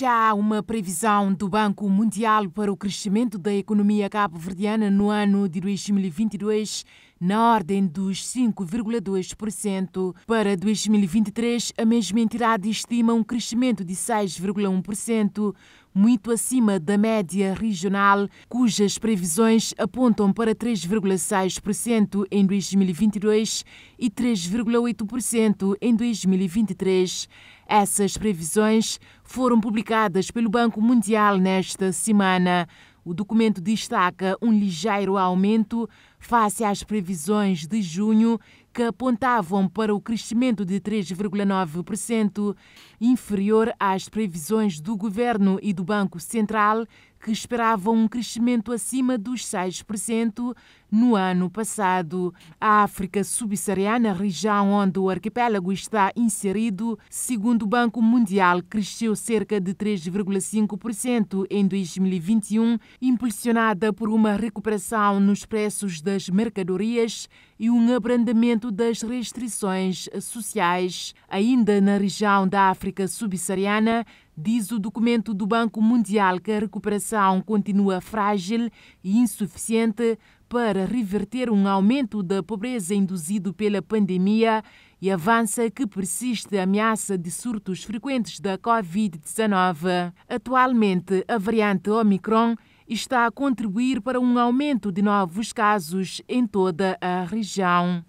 Já há uma previsão do Banco Mundial para o crescimento da economia cabo-verdiana no ano de 2022 na ordem dos 5,2%. Para 2023, a mesma entidade estima um crescimento de 6,1%, muito acima da média regional, cujas previsões apontam para 3,6% em 2022 e 3,8% em 2023. Essas previsões foram publicadas pelo Banco Mundial nesta semana. O documento destaca um ligeiro aumento face às previsões de junho, que apontavam para o crescimento de 3,9%, inferior às previsões do governo e do Banco Central, que esperavam um crescimento acima dos 6% no ano passado. A África subsaariana, região onde o arquipélago está inserido, segundo o Banco Mundial, cresceu cerca de 3,5% em 2021, impulsionada por uma recuperação nos preços das mercadorias e um abrandamento das restrições sociais. Ainda na região da África subsaariana, Diz o documento do Banco Mundial que a recuperação continua frágil e insuficiente para reverter um aumento da pobreza induzido pela pandemia e avança que persiste a ameaça de surtos frequentes da Covid-19. Atualmente, a variante Omicron está a contribuir para um aumento de novos casos em toda a região.